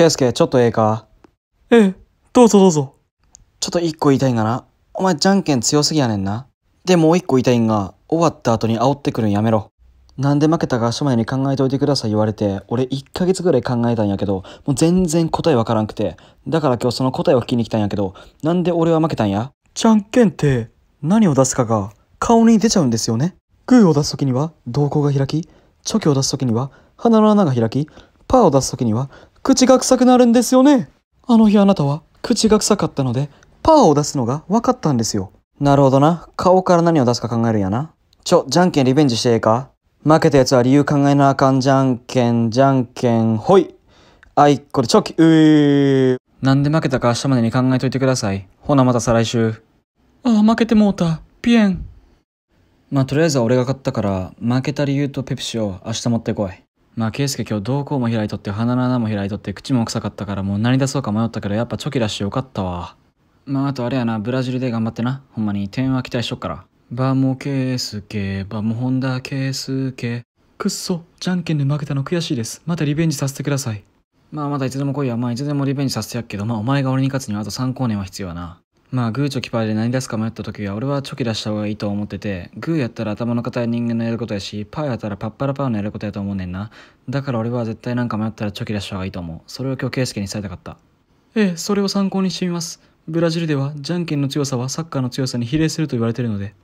ケイスケ、ちょっとええかええ、どうぞどうぞ。ちょっと一個言いたいんがな。お前、じゃんけん強すぎやねんな。で、もう一個言いたいんが、終わった後に煽ってくるんやめろ。なんで負けたか明日までに考えておいてください言われて、俺1ヶ月ぐらい考えたんやけど、もう全然答えわからんくて。だから今日その答えを聞きに来たんやけど、なんで俺は負けたんやじゃんけんって、何を出すかが、顔に出ちゃうんですよね。グーを出すときには、瞳孔が開き、チョキを出すときには、鼻の穴が開き、パーを出すときには、口が臭くなるんですよね。あの日あなたは口が臭かったので、パーを出すのが分かったんですよ。なるほどな。顔から何を出すか考えるんやな。ちょ、じゃんけんリベンジしてええか負けたやつは理由考えなあかんじゃんけん、じゃんけん、ほい。あい、これチョキ、うー。なんで負けたか明日までに考えといてください。ほなまた再来週。ああ、負けてもうた。ピエン。まあ、とりあえずは俺が勝ったから、負けた理由とペプシを明日持ってこい。まあ、介今日瞳孔も開いとって、鼻の穴も開いとって、口も臭かったからもう何出そうか迷ったけど、やっぱチョキ出してよかったわ。まあ、あとあれやな、ブラジルで頑張ってな。ほんまに点は期待しとくから。バモケースケ、バモホンダケースケ。くっそ、じゃんけんで負けたの悔しいです。またリベンジさせてください。まあまたいつでも来いや。まあいつでもリベンジさせてやっけど、まあお前が俺に勝つにはあと3光年は必要やな。まあグーチョキパーで何出すか迷った時は俺はチョキ出した方がいいと思っててグーやったら頭の硬い人間のやることやしパーやったらパッパラパーのやることやと思うねんなだから俺は絶対なんか迷ったらチョキ出した方がいいと思うそれを今日圭介に伝えたかったええそれを参考にしてみますブラジルではじゃんけんの強さはサッカーの強さに比例すると言われてるので